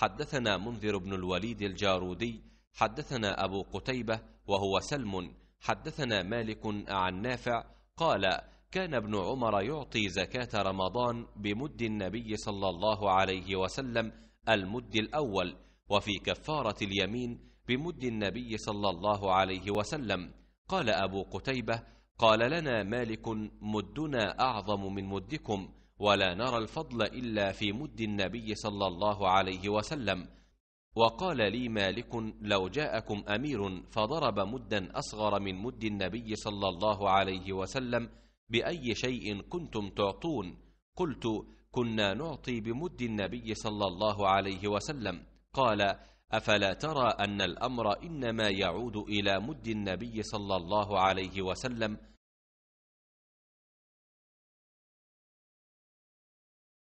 حدثنا منذر بن الوليد الجارودي حدثنا أبو قتيبة وهو سلم حدثنا مالك عن نافع قال كان ابن عمر يعطي زكاة رمضان بمد النبي صلى الله عليه وسلم المد الأول وفي كفارة اليمين بمد النبي صلى الله عليه وسلم قال أبو قتيبة قال لنا مالك مدنا أعظم من مدكم ولا نرى الفضل إلا في مد النبي صلى الله عليه وسلم وقال لي مالك لو جاءكم أمير فضرب مدا أصغر من مد النبي صلى الله عليه وسلم بأي شيء كنتم تعطون قلت كنا نعطي بمد النبي صلى الله عليه وسلم قال أفلا ترى أن الأمر إنما يعود إلى مد النبي صلى الله عليه وسلم